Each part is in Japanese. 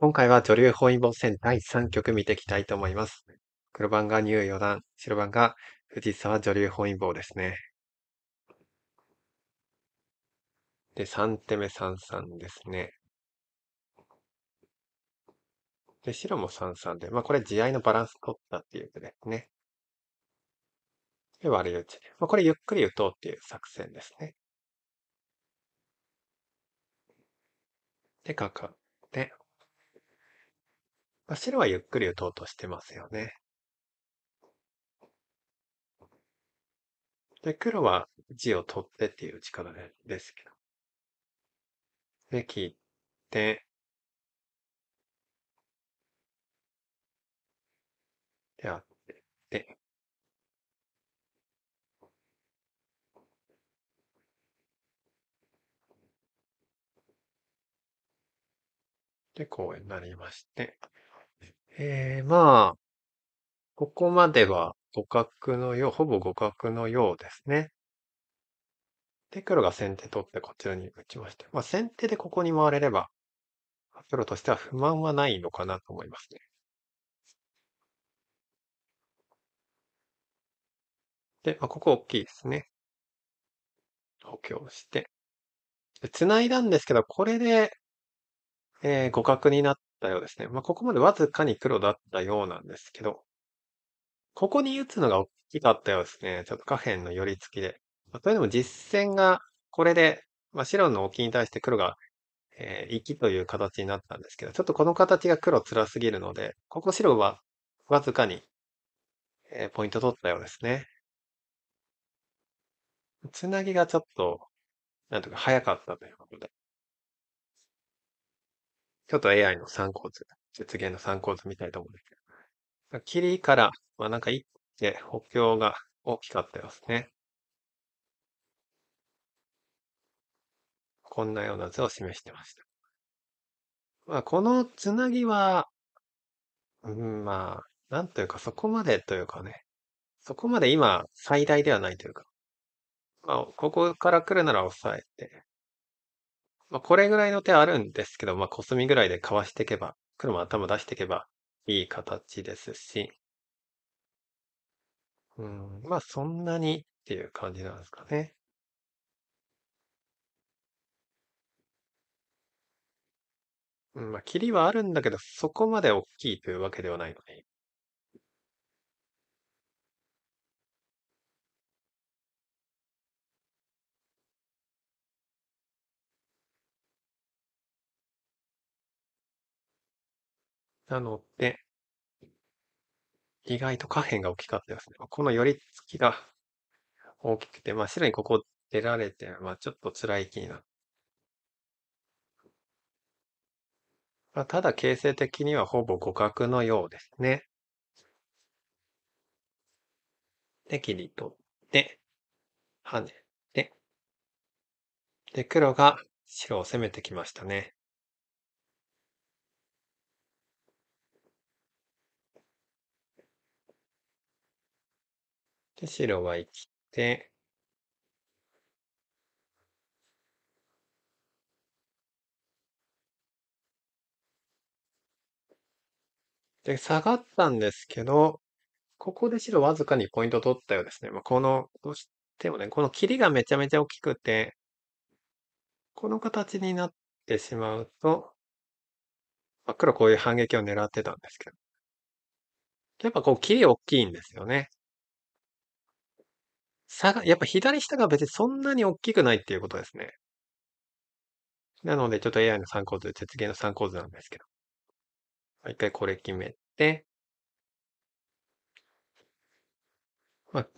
今回は女流本因坊戦第3局見ていきたいと思います。黒番がニュー四段、白番が藤沢女流本因坊ですね。で、3手目33ですね。で、白も33で、まあこれ地合のバランス取ったっていうことですね。で、割り打ち。まあこれゆっくり打とうっていう作戦ですね。で、かカ。まあ、白はゆっくり打とうとしてますよね。で、黒は地を取ってっていう打ち方でですけど。で、切って、で、あって、で、こうなりまして、えー、まあ、ここまでは互角のよう、ほぼ互角のようですね。で、黒が先手取ってこちらに打ちまして、まあ先手でここに回れれば、黒としては不満はないのかなと思いますね。で、まあ、ここ大きいですね。補強して。繋いだんですけど、これで、えー、互角になったようですね。まあ、ここまでわずかに黒だったようなんですけど、ここに打つのが大きかったようですね。ちょっと下辺の寄り付きで。まあ、というのも実戦がこれで、まあ、白の置きに対して黒が、えー、生きという形になったんですけど、ちょっとこの形が黒辛すぎるので、ここ白はわずかに、えー、ポイント取ったようですね。つなぎがちょっと、なんとか早かったということで。ちょっと AI の参考図、実現の参考図みたいと思うんですけど。キリからまあなんか一手補強が大きかったですね。こんなような図を示してました。まあ、このつなぎは、うん、まあ、なんというかそこまでというかね、そこまで今最大ではないというか、まあ、ここから来るなら抑えて、まあ、これぐらいの手あるんですけど、まあ、コスミぐらいでかわしていけば、黒も頭出していけばいい形ですし、うん、まあ、そんなにっていう感じなんですかね。うん、まあ、切りはあるんだけど、そこまで大きいというわけではないので、なので、意外と下辺が大きかったですね。この寄り付きが大きくて、まあ白にここ出られて、まあちょっと辛い気になる。まあ、ただ形勢的にはほぼ互角のようですね。で、切り取って、跳ねて、で、黒が白を攻めてきましたね。で、白は生きて、で、下がったんですけど、ここで白わずかにポイント取ったようですね。まあ、この、どうしてもね、この切りがめちゃめちゃ大きくて、この形になってしまうと、まあ、黒こういう反撃を狙ってたんですけど。やっぱこう切り大きいんですよね。差が、やっぱ左下が別にそんなに大きくないっていうことですね。なので、ちょっと AI の参考図、実現の参考図なんですけど。一回これ決めて、まあ、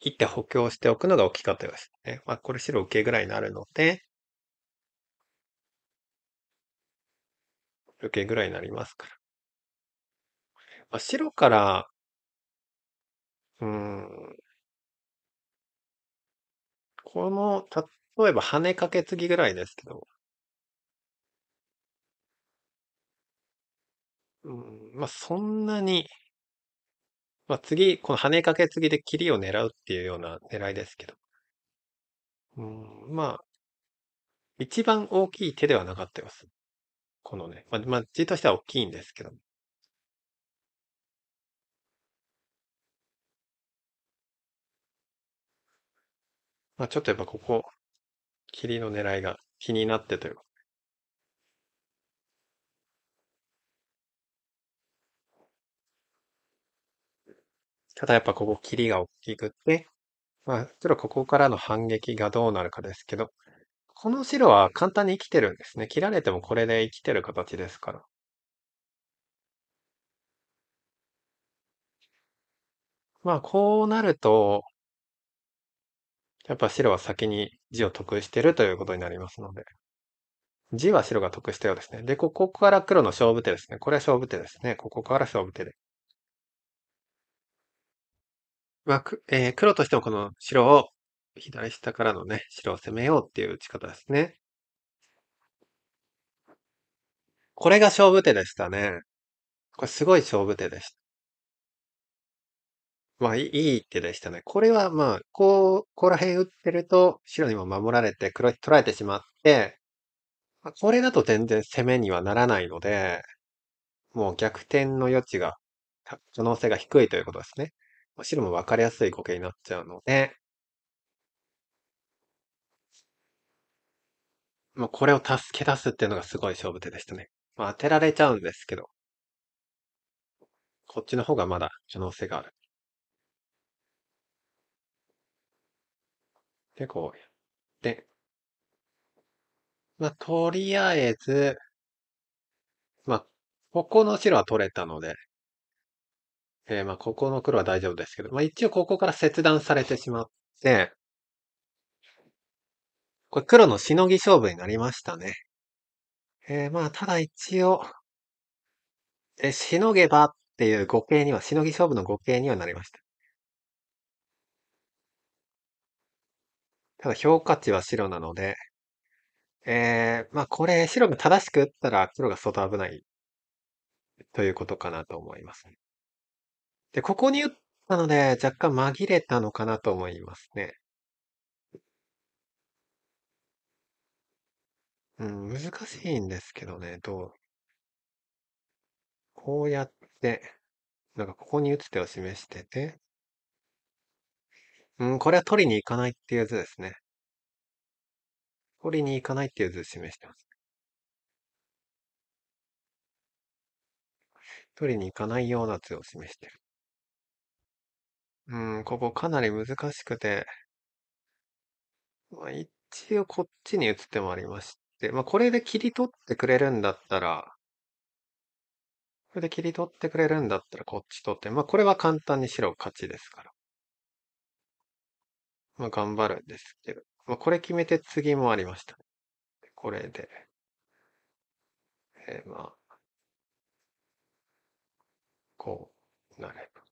切って補強しておくのが大きかったですね。まあ、これ白受けぐらいになるので、受けぐらいになりますから。まあ、白から、うん、この、例えば跳ねかけ継ぎぐらいですけど、うん、まあそんなに、まあ次、この跳ねかけ継ぎで切りを狙うっていうような狙いですけど、うん、まあ、一番大きい手ではなかったです。このね、まあ、まあ、字としては大きいんですけど、まあ、ちょっとやっぱここ、霧の狙いが気になってというか。ただやっぱここ霧が大きくって、まあ、ちょっとここからの反撃がどうなるかですけど、この白は簡単に生きてるんですね。切られてもこれで生きてる形ですから。まあ、こうなると、やっぱ白は先に地を得してるということになりますので。地は白が得したようですね。で、ここから黒の勝負手ですね。これは勝負手ですね。ここから勝負手で。まあ、えー、黒としてもこの白を、左下からのね、白を攻めようっていう打ち方ですね。これが勝負手でしたね。これすごい勝負手でした。まあ、いい手でしたね。これはまあ、こう、ここら辺打ってると、白にも守られて黒に取られてしまって、まあ、これだと全然攻めにはならないので、もう逆転の余地が、可能性が低いということですね。まあ白も分かりやすい苔形になっちゃうので、まあ、これを助け出すっていうのがすごい勝負手でしたね。まあ、当てられちゃうんですけど、こっちの方がまだ可能性がある。結構やって、まあ、とりあえず、まあ、ここの白は取れたので、えー、まあ、ここの黒は大丈夫ですけど、まあ、一応ここから切断されてしまって、これ黒のしのぎ勝負になりましたね。えー、まあ、ただ一応、えしのげばっていう語形には、しのぎ勝負の語形にはなりました。ただ評価値は白なので、えー、まあこれ白が正しく打ったら黒が相当危ないということかなと思います。で、ここに打ったので若干紛れたのかなと思いますね。うん、難しいんですけどね、どう。こうやって、なんかここに打つ手を示してて、うん、これは取りに行かないっていう図ですね。取りに行かないっていう図を示してます。取りに行かないような図を示してる。うん、ここかなり難しくて、まあ、一応こっちに移ってもありまして、まあ、これで切り取ってくれるんだったら、これで切り取ってくれるんだったらこっち取って、まあ、これは簡単に白勝ちですから。まあ、頑張るんですけど、まあ、これ決めて次もありました。これで。えー、まあ、こうなれば。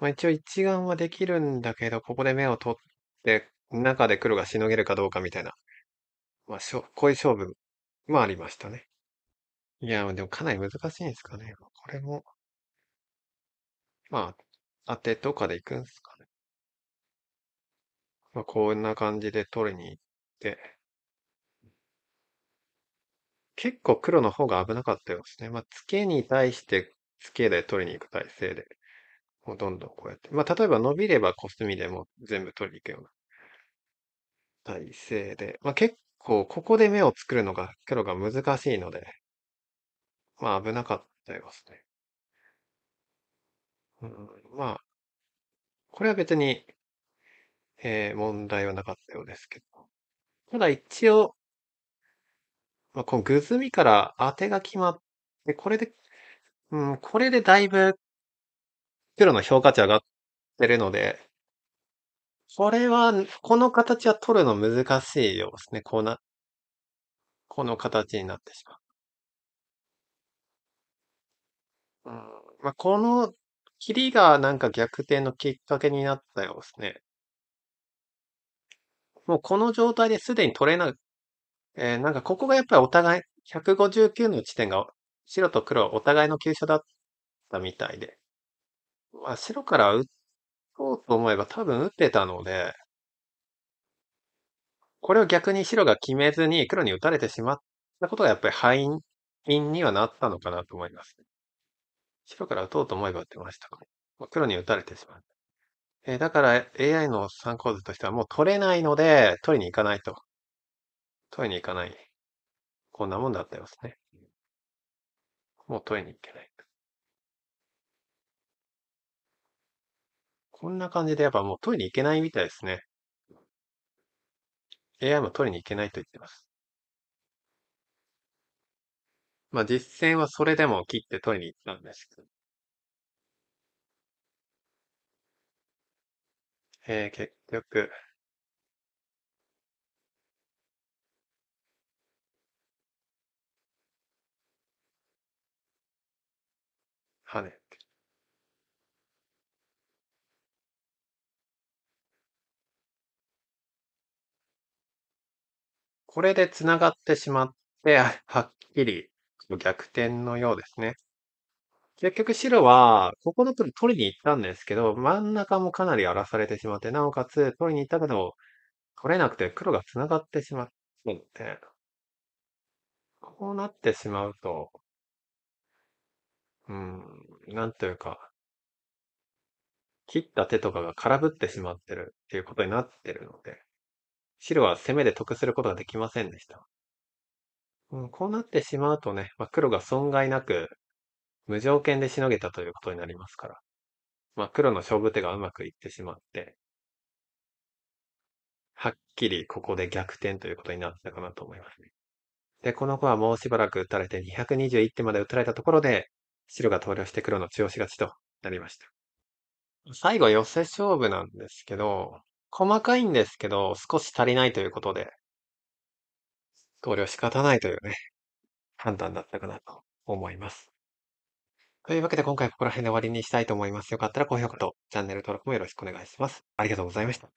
まあ、一応一眼はできるんだけど、ここで目を取って、中で黒がしのげるかどうかみたいな、まあ、しょこういう勝負もありましたね。いや、でもかなり難しいんですかね。これも、まあ、当てとかでいくんですかまあ、こんな感じで取りに行って、結構黒の方が危なかったようですね。まあ、ツケに対してツケで取りに行く体勢で、もうどんどんこうやって。まあ、例えば伸びればコスミでも全部取りに行くような体勢で、まあ、結構ここで目を作るのが黒が難しいので、まあ危なかったようですね。うん、まあ、これは別にえー、問題はなかったようですけど。ただ一応、まあ、このグズミから当てが決まって、これで、うん、これでだいぶ、ロの評価値上がってるので、これは、この形は取るの難しいようですね。こうな、この形になってしまう。うん、まあ、この、切りがなんか逆転のきっかけになったようですね。もうこの状態ですでに取れない。えー、なんかここがやっぱりお互い、159の地点が白と黒お互いの急所だったみたいで。まあ、白から打とうと思えば多分打ってたので、これを逆に白が決めずに黒に打たれてしまったことがやっぱり敗因にはなったのかなと思います。白から打とうと思えば打ってましたかまあ、黒に打たれてしまった。えー、だから AI の参考図としてはもう取れないので、取りに行かないと。取りに行かない。こんなもんだったよですね。もう取りに行けない。こんな感じでやっぱもう取りに行けないみたいですね。AI も取りに行けないと言ってます。まあ実践はそれでも切って取りに行ったんですけど。えー、結局、跳ねて。これで繋がってしまって、はっきり逆転のようですね。結局白は、ここの取りに行ったんですけど、真ん中もかなり荒らされてしまって、なおかつ取りに行ったけど、取れなくて黒が繋がってしまってって、こうなってしまうと、うん、なんというか、切った手とかが空振ってしまってるっていうことになってるので、白は攻めで得することができませんでした。うん、こうなってしまうとね、まあ、黒が損害なく無条件でしのげたということになりますから、まあ、黒の勝負手がうまくいってしまって、はっきりここで逆転ということになったかなと思いますね。で、この子はもうしばらく打たれて221手まで打たれたところで、白が投了して黒の強し勝ちとなりました。最後、寄せ勝負なんですけど、細かいんですけど、少し足りないということで、投了仕方ないというね、判断だったかなと思います。というわけで今回ここら辺で終わりにしたいと思います。よかったら高評価とチャンネル登録もよろしくお願いします。ありがとうございました。